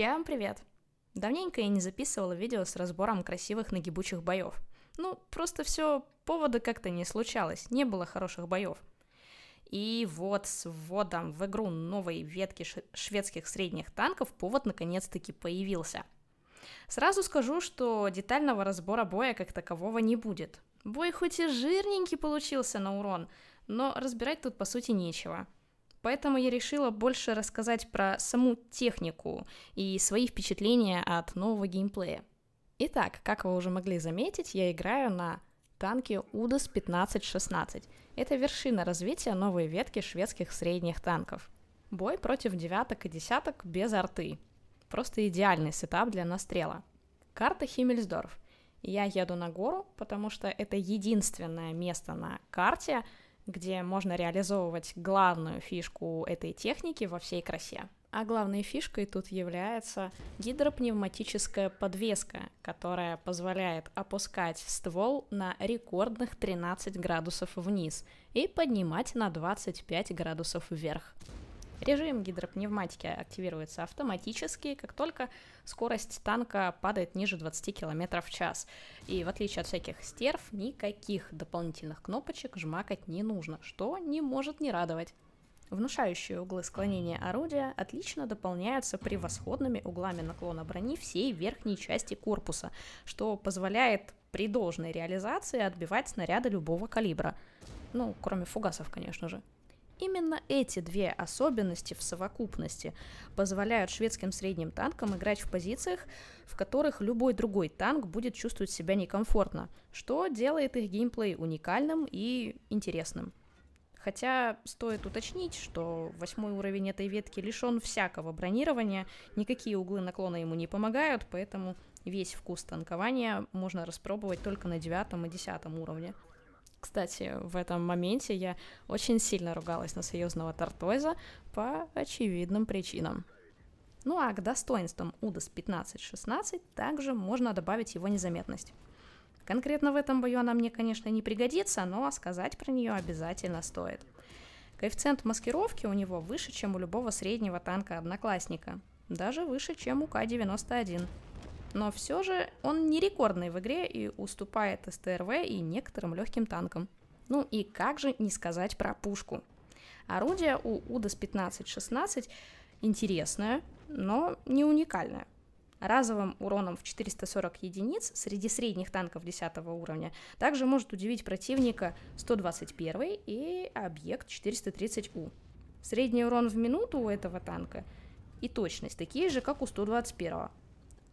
Всем привет! Давненько я не записывала видео с разбором красивых нагибучих боев. Ну, просто все повода как-то не случалось, не было хороших боев. И вот с вводом в игру новой ветки шведских средних танков повод наконец-таки появился. Сразу скажу, что детального разбора боя как такового не будет. Бой хоть и жирненький получился на урон, но разбирать тут по сути нечего – Поэтому я решила больше рассказать про саму технику и свои впечатления от нового геймплея. Итак, как вы уже могли заметить, я играю на танке УДОС 1516. Это вершина развития новой ветки шведских средних танков. Бой против девяток и десяток без арты. Просто идеальный сетап для настрела. Карта Химмельсдорф. Я еду на гору, потому что это единственное место на карте, где можно реализовывать главную фишку этой техники во всей красе. А главной фишкой тут является гидропневматическая подвеска, которая позволяет опускать ствол на рекордных 13 градусов вниз и поднимать на 25 градусов вверх. Режим гидропневматики активируется автоматически, как только скорость танка падает ниже 20 км в час. И в отличие от всяких стерв, никаких дополнительных кнопочек жмакать не нужно, что не может не радовать. Внушающие углы склонения орудия отлично дополняются превосходными углами наклона брони всей верхней части корпуса, что позволяет при должной реализации отбивать снаряды любого калибра. Ну, кроме фугасов, конечно же. Именно эти две особенности в совокупности позволяют шведским средним танкам играть в позициях, в которых любой другой танк будет чувствовать себя некомфортно, что делает их геймплей уникальным и интересным. Хотя стоит уточнить, что восьмой уровень этой ветки лишен всякого бронирования, никакие углы наклона ему не помогают, поэтому весь вкус танкования можно распробовать только на девятом и десятом уровне. Кстати, в этом моменте я очень сильно ругалась на союзного Тартойза по очевидным причинам. Ну а к достоинствам Удас 15-16 также можно добавить его незаметность. Конкретно в этом бою она мне, конечно, не пригодится, но сказать про нее обязательно стоит. Коэффициент маскировки у него выше, чем у любого среднего танка-одноклассника. Даже выше, чем у К-91 но все же он не рекордный в игре и уступает СТРВ и некоторым легким танкам. Ну и как же не сказать про пушку. Орудие у УДАС 15-16 интересное, но не уникальное. Разовым уроном в 440 единиц среди средних танков 10 уровня также может удивить противника 121 и объект 430У. Средний урон в минуту у этого танка и точность такие же, как у 121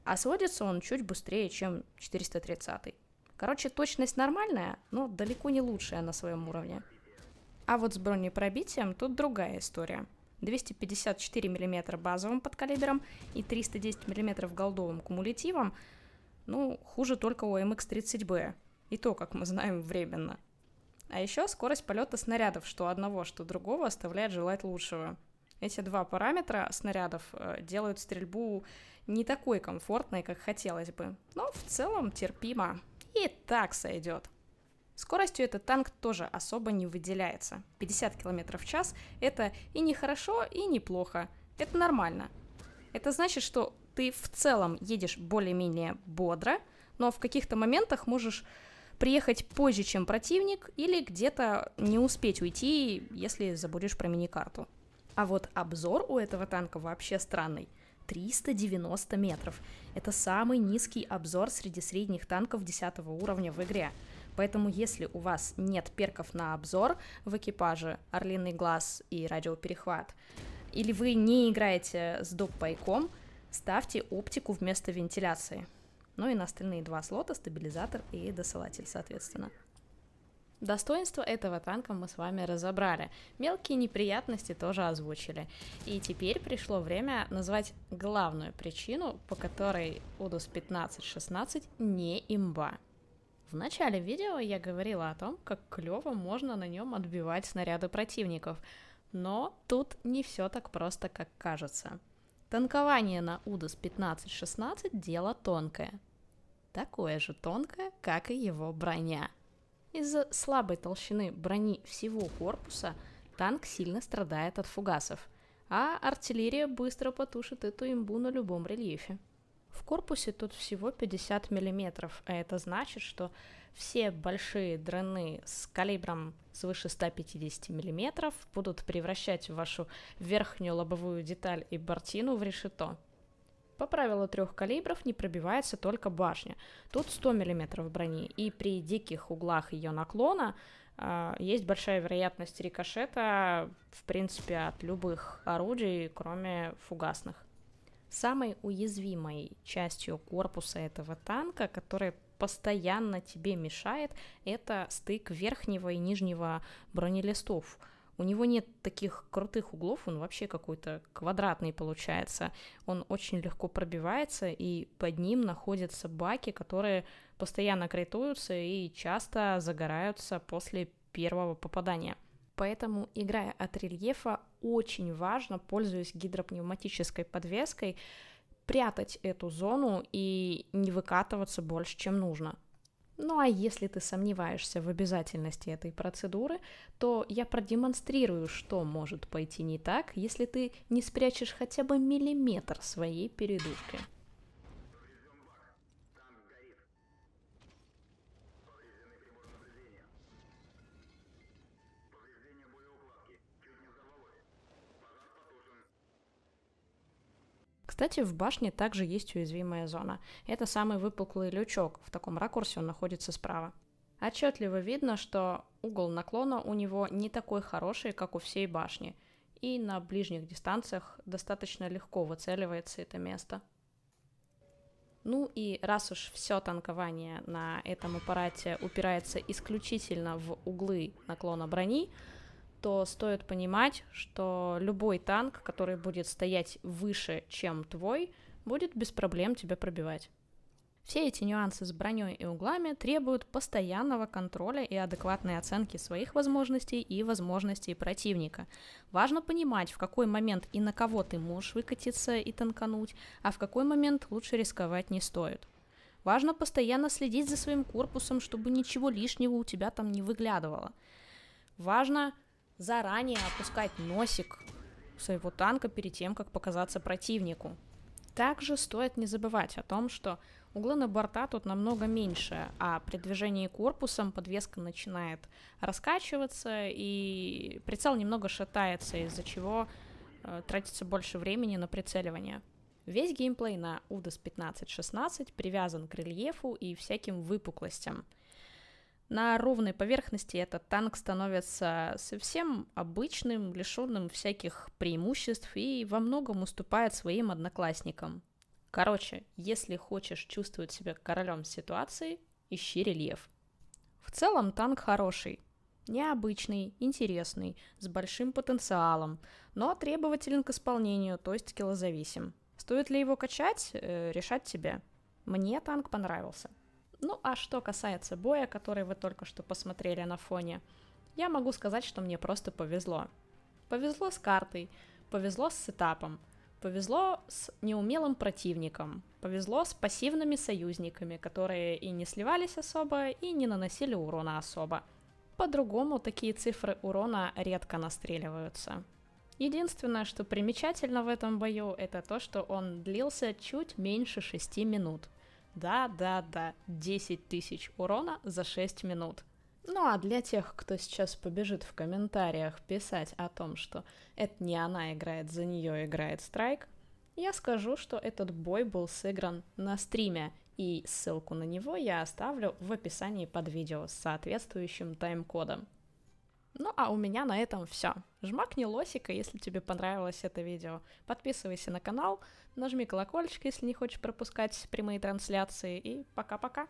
а сводится он чуть быстрее, чем 430. Короче, точность нормальная, но далеко не лучшая на своем уровне. А вот с бронепробитием тут другая история. 254 мм базовым подкалибером и 310 мм голдовым кумулятивом, ну, хуже только у мх 30 б И то, как мы знаем, временно. А еще скорость полета снарядов, что одного, что другого, оставляет желать лучшего – эти два параметра снарядов э, делают стрельбу не такой комфортной, как хотелось бы, но в целом терпимо. И так сойдет. Скоростью этот танк тоже особо не выделяется. 50 км в час — это и не хорошо, и не плохо. Это нормально. Это значит, что ты в целом едешь более-менее бодро, но в каких-то моментах можешь приехать позже, чем противник, или где-то не успеть уйти, если забудешь про мини-карту. А вот обзор у этого танка вообще странный. 390 метров. Это самый низкий обзор среди средних танков 10 уровня в игре. Поэтому если у вас нет перков на обзор в экипаже, орлиный глаз и радиоперехват, или вы не играете с доп-пайком, ставьте оптику вместо вентиляции. Ну и на остальные два слота стабилизатор и досылатель, соответственно. Достоинства этого танка мы с вами разобрали, мелкие неприятности тоже озвучили. И теперь пришло время назвать главную причину, по которой Удус 1516 не имба. В начале видео я говорила о том, как клево можно на нем отбивать снаряды противников, но тут не все так просто, как кажется. Танкование на Удус 1516 дело тонкое. Такое же тонкое, как и его броня – из-за слабой толщины брони всего корпуса танк сильно страдает от фугасов, а артиллерия быстро потушит эту имбу на любом рельефе. В корпусе тут всего 50 мм, а это значит, что все большие дрены с калибром свыше 150 мм будут превращать вашу верхнюю лобовую деталь и бортину в решето. По правилу трех калибров не пробивается только башня. Тут 100 мм брони, и при диких углах ее наклона э, есть большая вероятность рикошета, в принципе, от любых орудий, кроме фугасных. Самой уязвимой частью корпуса этого танка, который постоянно тебе мешает, это стык верхнего и нижнего бронелистов – у него нет таких крутых углов, он вообще какой-то квадратный получается. Он очень легко пробивается, и под ним находятся баки, которые постоянно критуются и часто загораются после первого попадания. Поэтому, играя от рельефа, очень важно, пользуясь гидропневматической подвеской, прятать эту зону и не выкатываться больше, чем нужно. Ну а если ты сомневаешься в обязательности этой процедуры, то я продемонстрирую, что может пойти не так, если ты не спрячешь хотя бы миллиметр своей передушки. Кстати, в башне также есть уязвимая зона. Это самый выпуклый лючок, в таком ракурсе он находится справа. Отчетливо видно, что угол наклона у него не такой хороший, как у всей башни, и на ближних дистанциях достаточно легко выцеливается это место. Ну и раз уж все танкование на этом аппарате упирается исключительно в углы наклона брони, то стоит понимать, что любой танк, который будет стоять выше, чем твой, будет без проблем тебя пробивать. Все эти нюансы с броней и углами требуют постоянного контроля и адекватной оценки своих возможностей и возможностей противника. Важно понимать, в какой момент и на кого ты можешь выкатиться и танкануть, а в какой момент лучше рисковать не стоит. Важно постоянно следить за своим корпусом, чтобы ничего лишнего у тебя там не выглядывало. Важно заранее опускать носик своего танка перед тем, как показаться противнику. Также стоит не забывать о том, что углы на борта тут намного меньше, а при движении корпусом подвеска начинает раскачиваться и прицел немного шатается, из-за чего э, тратится больше времени на прицеливание. Весь геймплей на UDOS 15-16 привязан к рельефу и всяким выпуклостям – на ровной поверхности этот танк становится совсем обычным, лишенным всяких преимуществ и во многом уступает своим одноклассникам. Короче, если хочешь чувствовать себя королем ситуации, ищи рельеф. В целом танк хороший, необычный, интересный, с большим потенциалом, но требователен к исполнению, то есть килозависим. Стоит ли его качать, э, решать тебе. Мне танк понравился. Ну а что касается боя, который вы только что посмотрели на фоне, я могу сказать, что мне просто повезло. Повезло с картой, повезло с сетапом, повезло с неумелым противником, повезло с пассивными союзниками, которые и не сливались особо, и не наносили урона особо. По-другому такие цифры урона редко настреливаются. Единственное, что примечательно в этом бою, это то, что он длился чуть меньше 6 минут – да-да-да, 10 тысяч урона за 6 минут. Ну а для тех, кто сейчас побежит в комментариях писать о том, что это не она играет, за нее играет Страйк, я скажу, что этот бой был сыгран на стриме, и ссылку на него я оставлю в описании под видео с соответствующим тайм-кодом. Ну а у меня на этом все. Жмакни лосика, если тебе понравилось это видео. Подписывайся на канал, Нажми колокольчик, если не хочешь пропускать прямые трансляции. И пока-пока.